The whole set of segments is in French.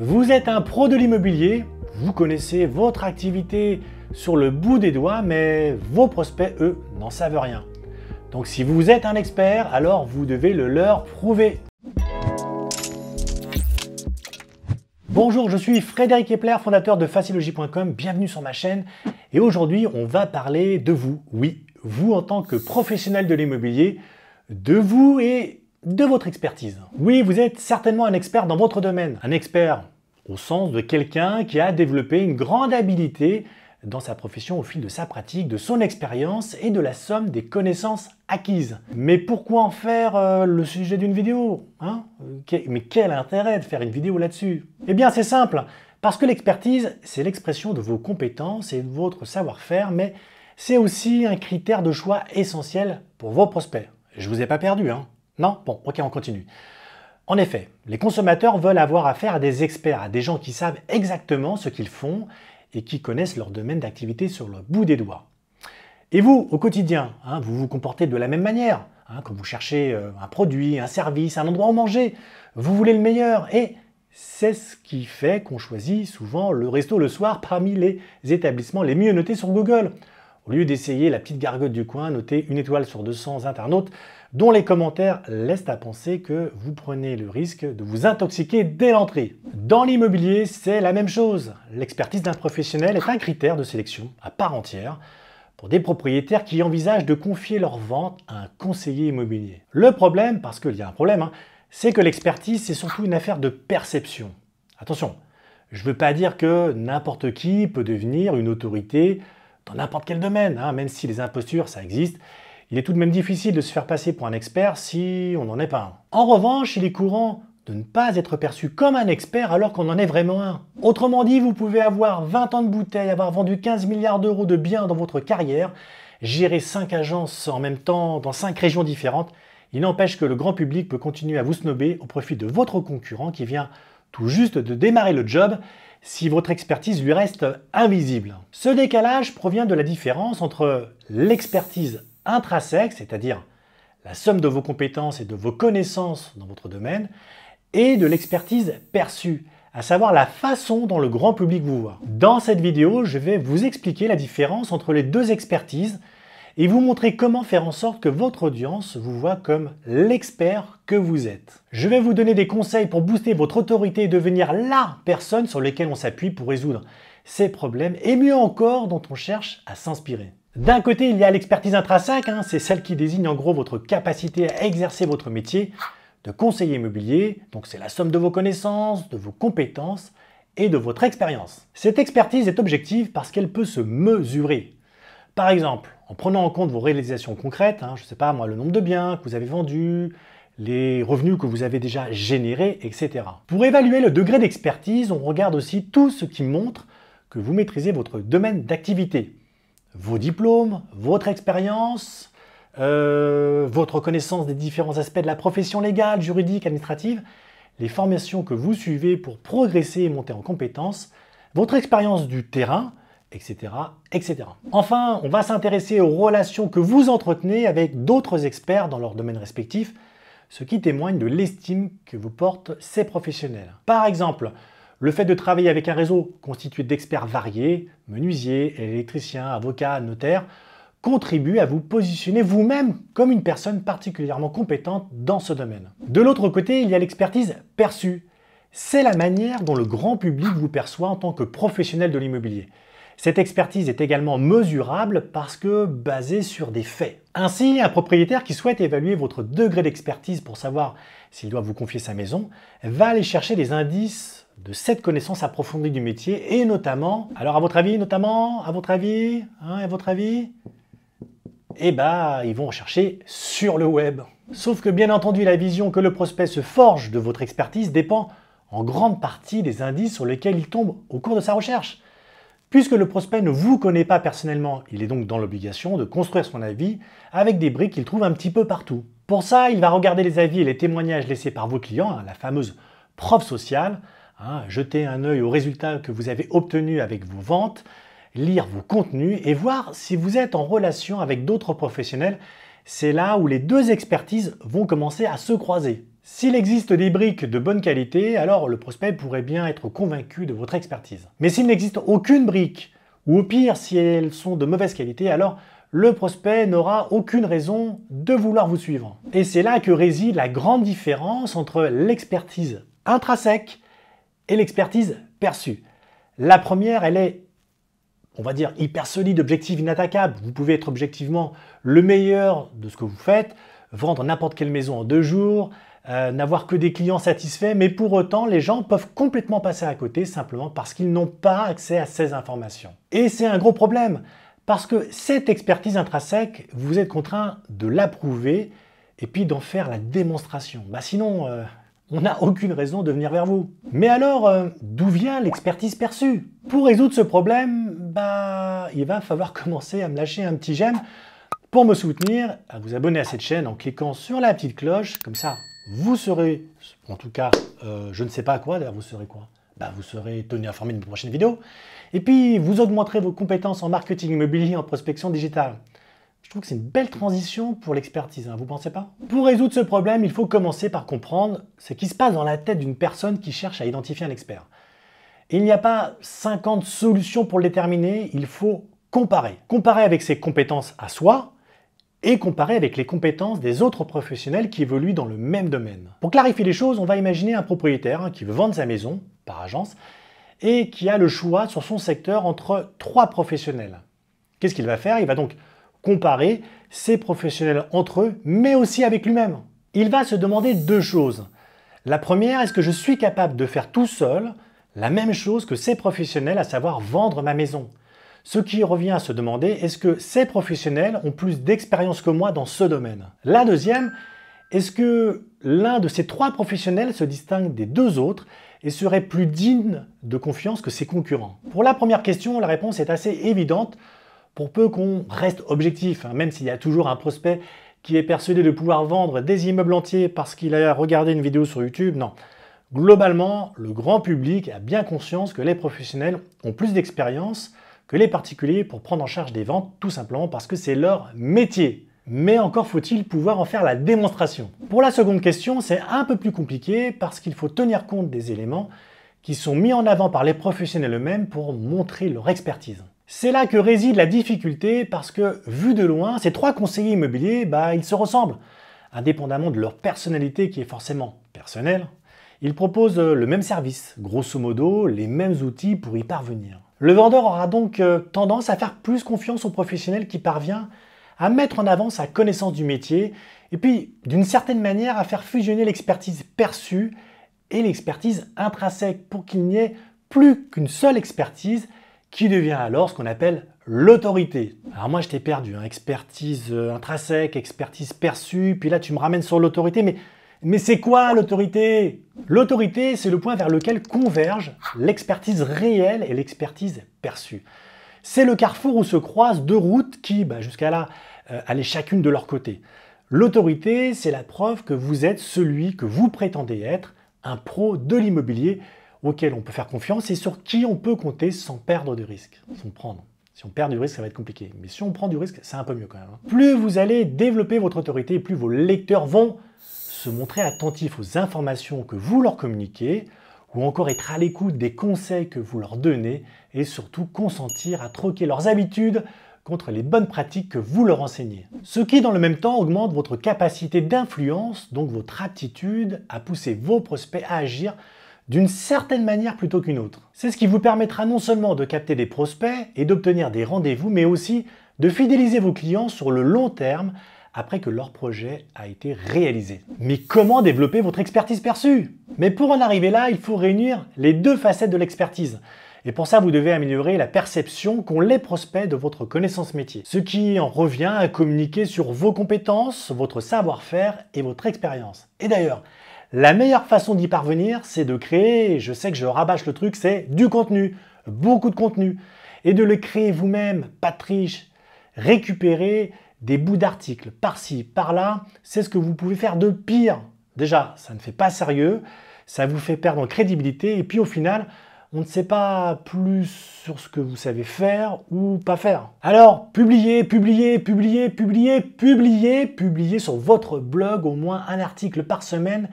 Vous êtes un pro de l'immobilier, vous connaissez votre activité sur le bout des doigts, mais vos prospects, eux, n'en savent rien. Donc si vous êtes un expert, alors vous devez le leur prouver. Bonjour, je suis Frédéric Epler, fondateur de facilogie.com, bienvenue sur ma chaîne, et aujourd'hui on va parler de vous, oui, vous en tant que professionnel de l'immobilier, de vous et de votre expertise. Oui, vous êtes certainement un expert dans votre domaine. Un expert au sens de quelqu'un qui a développé une grande habileté dans sa profession au fil de sa pratique, de son expérience et de la somme des connaissances acquises. Mais pourquoi en faire euh, le sujet d'une vidéo hein Mais quel intérêt de faire une vidéo là-dessus Eh bien c'est simple, parce que l'expertise, c'est l'expression de vos compétences et de votre savoir-faire, mais c'est aussi un critère de choix essentiel pour vos prospects. Je vous ai pas perdu, hein non Bon, ok, on continue. En effet, les consommateurs veulent avoir affaire à des experts, à des gens qui savent exactement ce qu'ils font et qui connaissent leur domaine d'activité sur le bout des doigts. Et vous, au quotidien, hein, vous vous comportez de la même manière. quand hein, vous cherchez euh, un produit, un service, un endroit où manger, vous voulez le meilleur. Et c'est ce qui fait qu'on choisit souvent le resto le soir parmi les établissements les mieux notés sur Google. Au lieu d'essayer la petite gargote du coin, noter une étoile sur 200 internautes, dont les commentaires laissent à penser que vous prenez le risque de vous intoxiquer dès l'entrée. Dans l'immobilier, c'est la même chose. L'expertise d'un professionnel est un critère de sélection à part entière pour des propriétaires qui envisagent de confier leur vente à un conseiller immobilier. Le problème, parce qu'il y a un problème, hein, c'est que l'expertise, c'est surtout une affaire de perception. Attention, je ne veux pas dire que n'importe qui peut devenir une autorité dans n'importe quel domaine, hein, même si les impostures, ça existe, il est tout de même difficile de se faire passer pour un expert si on n'en est pas un. En revanche, il est courant de ne pas être perçu comme un expert alors qu'on en est vraiment un. Autrement dit, vous pouvez avoir 20 ans de bouteille, avoir vendu 15 milliards d'euros de biens dans votre carrière, gérer 5 agences en même temps dans 5 régions différentes. Il n'empêche que le grand public peut continuer à vous snober au profit de votre concurrent qui vient tout juste de démarrer le job si votre expertise lui reste invisible. Ce décalage provient de la différence entre l'expertise intrinsèque, c'est-à-dire la somme de vos compétences et de vos connaissances dans votre domaine, et de l'expertise perçue, à savoir la façon dont le grand public vous voit. Dans cette vidéo, je vais vous expliquer la différence entre les deux expertises et vous montrer comment faire en sorte que votre audience vous voit comme l'expert que vous êtes. Je vais vous donner des conseils pour booster votre autorité et devenir la personne sur laquelle on s'appuie pour résoudre ces problèmes et mieux encore dont on cherche à s'inspirer. D'un côté, il y a l'expertise intrinsèque, hein, c'est celle qui désigne en gros votre capacité à exercer votre métier de conseiller immobilier, donc c'est la somme de vos connaissances, de vos compétences et de votre expérience. Cette expertise est objective parce qu'elle peut se mesurer. Par exemple, en prenant en compte vos réalisations concrètes, hein, je ne sais pas moi, le nombre de biens que vous avez vendus, les revenus que vous avez déjà générés, etc. Pour évaluer le degré d'expertise, on regarde aussi tout ce qui montre que vous maîtrisez votre domaine d'activité vos diplômes, votre expérience, euh, votre connaissance des différents aspects de la profession légale, juridique, administrative, les formations que vous suivez pour progresser et monter en compétences, votre expérience du terrain, etc., etc. Enfin, on va s'intéresser aux relations que vous entretenez avec d'autres experts dans leur domaine respectif, ce qui témoigne de l'estime que vous portent ces professionnels. Par exemple, le fait de travailler avec un réseau constitué d'experts variés, menuisiers, électriciens, avocats, notaires, contribue à vous positionner vous-même comme une personne particulièrement compétente dans ce domaine. De l'autre côté, il y a l'expertise perçue. C'est la manière dont le grand public vous perçoit en tant que professionnel de l'immobilier. Cette expertise est également mesurable parce que basée sur des faits. Ainsi, un propriétaire qui souhaite évaluer votre degré d'expertise pour savoir s'il doit vous confier sa maison, va aller chercher des indices de cette connaissance approfondie du métier et notamment, alors à votre avis, notamment, à votre avis, hein, à votre avis, eh bah, ils vont rechercher sur le web. Sauf que bien entendu, la vision que le prospect se forge de votre expertise dépend en grande partie des indices sur lesquels il tombe au cours de sa recherche. Puisque le prospect ne vous connaît pas personnellement, il est donc dans l'obligation de construire son avis avec des briques qu'il trouve un petit peu partout. Pour ça, il va regarder les avis et les témoignages laissés par vos clients, hein, la fameuse preuve sociale, hein, jeter un œil aux résultats que vous avez obtenus avec vos ventes, lire vos contenus et voir si vous êtes en relation avec d'autres professionnels. C'est là où les deux expertises vont commencer à se croiser. S'il existe des briques de bonne qualité, alors le prospect pourrait bien être convaincu de votre expertise. Mais s'il n'existe aucune brique, ou au pire si elles sont de mauvaise qualité, alors le prospect n'aura aucune raison de vouloir vous suivre. Et c'est là que réside la grande différence entre l'expertise intrinsèque et l'expertise perçue. La première, elle est, on va dire, hyper solide, objective, inattaquable. Vous pouvez être objectivement le meilleur de ce que vous faites, vendre n'importe quelle maison en deux jours, euh, n'avoir que des clients satisfaits, mais pour autant, les gens peuvent complètement passer à côté simplement parce qu'ils n'ont pas accès à ces informations. Et c'est un gros problème, parce que cette expertise intrinsèque, vous êtes contraint de l'approuver et puis d'en faire la démonstration. Bah, sinon, euh, on n'a aucune raison de venir vers vous. Mais alors, euh, d'où vient l'expertise perçue Pour résoudre ce problème, bah, il va falloir commencer à me lâcher un petit j'aime pour me soutenir, à vous abonner à cette chaîne en cliquant sur la petite cloche, comme ça vous serez, en tout cas, euh, je ne sais pas à quoi, d'ailleurs, vous serez quoi bah, Vous serez tenu informé de mes prochaines vidéos. Et puis, vous augmenterez vos compétences en marketing immobilier, en prospection digitale. Je trouve que c'est une belle transition pour l'expertise, hein. vous pensez pas Pour résoudre ce problème, il faut commencer par comprendre ce qui se passe dans la tête d'une personne qui cherche à identifier un expert. Il n'y a pas 50 solutions pour le déterminer, il faut comparer. Comparer avec ses compétences à soi et comparer avec les compétences des autres professionnels qui évoluent dans le même domaine. Pour clarifier les choses, on va imaginer un propriétaire hein, qui veut vendre sa maison par agence et qui a le choix sur son secteur entre trois professionnels. Qu'est-ce qu'il va faire Il va donc comparer ces professionnels entre eux, mais aussi avec lui-même. Il va se demander deux choses. La première, est-ce que je suis capable de faire tout seul la même chose que ces professionnels, à savoir vendre ma maison ce qui revient à se demander, est-ce que ces professionnels ont plus d'expérience que moi dans ce domaine La deuxième, est-ce que l'un de ces trois professionnels se distingue des deux autres et serait plus digne de confiance que ses concurrents Pour la première question, la réponse est assez évidente, pour peu qu'on reste objectif, hein, même s'il y a toujours un prospect qui est persuadé de pouvoir vendre des immeubles entiers parce qu'il a regardé une vidéo sur YouTube, non. Globalement, le grand public a bien conscience que les professionnels ont plus d'expérience, que les particuliers pour prendre en charge des ventes, tout simplement parce que c'est leur métier. Mais encore faut-il pouvoir en faire la démonstration. Pour la seconde question, c'est un peu plus compliqué parce qu'il faut tenir compte des éléments qui sont mis en avant par les professionnels eux-mêmes pour montrer leur expertise. C'est là que réside la difficulté parce que, vu de loin, ces trois conseillers immobiliers, bah, ils se ressemblent. Indépendamment de leur personnalité qui est forcément personnelle, ils proposent le même service, grosso modo, les mêmes outils pour y parvenir. Le vendeur aura donc euh, tendance à faire plus confiance au professionnel qui parvient à mettre en avant sa connaissance du métier et puis d'une certaine manière à faire fusionner l'expertise perçue et l'expertise intrinsèque pour qu'il n'y ait plus qu'une seule expertise qui devient alors ce qu'on appelle l'autorité. Alors moi je t'ai perdu, hein. expertise euh, intrinsèque, expertise perçue, puis là tu me ramènes sur l'autorité, mais mais c'est quoi l'autorité L'autorité, c'est le point vers lequel convergent l'expertise réelle et l'expertise perçue. C'est le carrefour où se croisent deux routes qui, bah, jusqu'à là, euh, allaient chacune de leur côté. L'autorité, c'est la preuve que vous êtes celui que vous prétendez être, un pro de l'immobilier auquel on peut faire confiance et sur qui on peut compter sans perdre de risque, sans prendre. Si on perd du risque, ça va être compliqué. Mais si on prend du risque, c'est un peu mieux quand même. Hein. Plus vous allez développer votre autorité, plus vos lecteurs vont se montrer attentif aux informations que vous leur communiquez, ou encore être à l'écoute des conseils que vous leur donnez, et surtout consentir à troquer leurs habitudes contre les bonnes pratiques que vous leur enseignez. Ce qui, dans le même temps, augmente votre capacité d'influence, donc votre aptitude à pousser vos prospects à agir d'une certaine manière plutôt qu'une autre. C'est ce qui vous permettra non seulement de capter des prospects et d'obtenir des rendez-vous, mais aussi de fidéliser vos clients sur le long terme après que leur projet a été réalisé. Mais comment développer votre expertise perçue Mais pour en arriver là, il faut réunir les deux facettes de l'expertise. Et pour ça, vous devez améliorer la perception qu'ont les prospects de votre connaissance métier. Ce qui en revient à communiquer sur vos compétences, votre savoir-faire et votre expérience. Et d'ailleurs, la meilleure façon d'y parvenir, c'est de créer, je sais que je rabâche le truc, c'est du contenu, beaucoup de contenu, et de le créer vous-même, pas de triche. Récupérer des bouts d'articles par-ci, par-là, c'est ce que vous pouvez faire de pire. Déjà, ça ne fait pas sérieux, ça vous fait perdre en crédibilité, et puis au final, on ne sait pas plus sur ce que vous savez faire ou pas faire. Alors, publiez, publiez, publiez, publiez, publiez, publiez sur votre blog au moins un article par semaine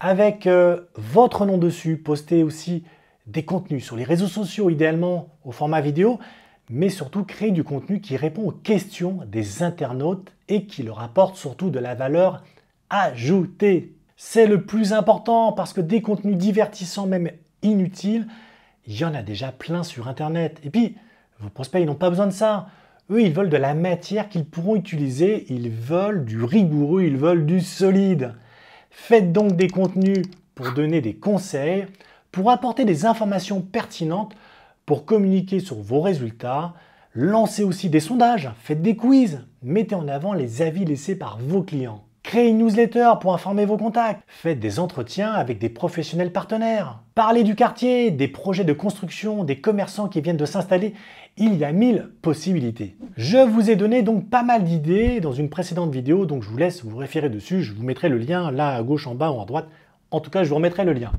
avec euh, votre nom dessus. Postez aussi des contenus sur les réseaux sociaux, idéalement au format vidéo, mais surtout créer du contenu qui répond aux questions des internautes et qui leur apporte surtout de la valeur ajoutée. C'est le plus important parce que des contenus divertissants, même inutiles, il y en a déjà plein sur Internet. Et puis, vos prospects, ils n'ont pas besoin de ça. Eux, ils veulent de la matière qu'ils pourront utiliser, ils veulent du rigoureux, ils veulent du solide. Faites donc des contenus pour donner des conseils, pour apporter des informations pertinentes pour communiquer sur vos résultats. Lancez aussi des sondages, faites des quiz, mettez en avant les avis laissés par vos clients. Créez une newsletter pour informer vos contacts. Faites des entretiens avec des professionnels partenaires. Parlez du quartier, des projets de construction, des commerçants qui viennent de s'installer. Il y a mille possibilités. Je vous ai donné donc pas mal d'idées dans une précédente vidéo, donc je vous laisse vous référer dessus. Je vous mettrai le lien là à gauche, en bas ou à droite. En tout cas, je vous remettrai le lien.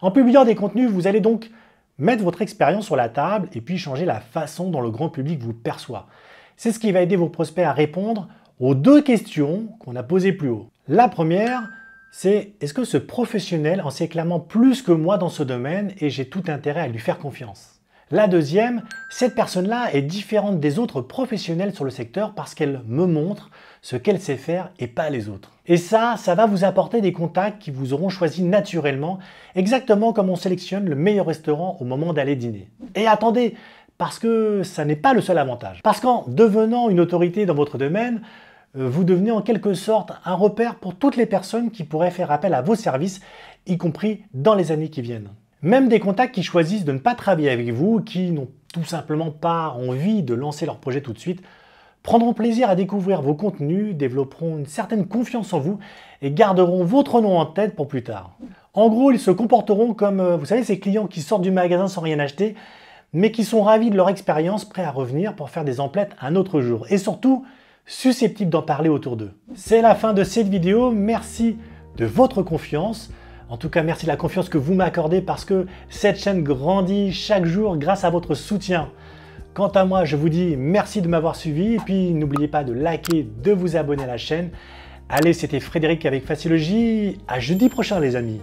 En publiant des contenus, vous allez donc Mettre votre expérience sur la table et puis changer la façon dont le grand public vous perçoit. C'est ce qui va aider vos prospects à répondre aux deux questions qu'on a posées plus haut. La première, c'est est-ce que ce professionnel en sait plus que moi dans ce domaine et j'ai tout intérêt à lui faire confiance la deuxième, cette personne-là est différente des autres professionnels sur le secteur parce qu'elle me montre ce qu'elle sait faire et pas les autres. Et ça, ça va vous apporter des contacts qui vous auront choisi naturellement, exactement comme on sélectionne le meilleur restaurant au moment d'aller dîner. Et attendez, parce que ça n'est pas le seul avantage. Parce qu'en devenant une autorité dans votre domaine, euh, vous devenez en quelque sorte un repère pour toutes les personnes qui pourraient faire appel à vos services, y compris dans les années qui viennent. Même des contacts qui choisissent de ne pas travailler avec vous, qui n'ont tout simplement pas envie de lancer leur projet tout de suite, prendront plaisir à découvrir vos contenus, développeront une certaine confiance en vous et garderont votre nom en tête pour plus tard. En gros, ils se comporteront comme, euh, vous savez, ces clients qui sortent du magasin sans rien acheter, mais qui sont ravis de leur expérience, prêts à revenir pour faire des emplettes un autre jour. Et surtout, susceptibles d'en parler autour d'eux. C'est la fin de cette vidéo. Merci de votre confiance. En tout cas, merci de la confiance que vous m'accordez parce que cette chaîne grandit chaque jour grâce à votre soutien. Quant à moi, je vous dis merci de m'avoir suivi et puis n'oubliez pas de liker, de vous abonner à la chaîne. Allez, c'était Frédéric avec Facilogie. À jeudi prochain les amis.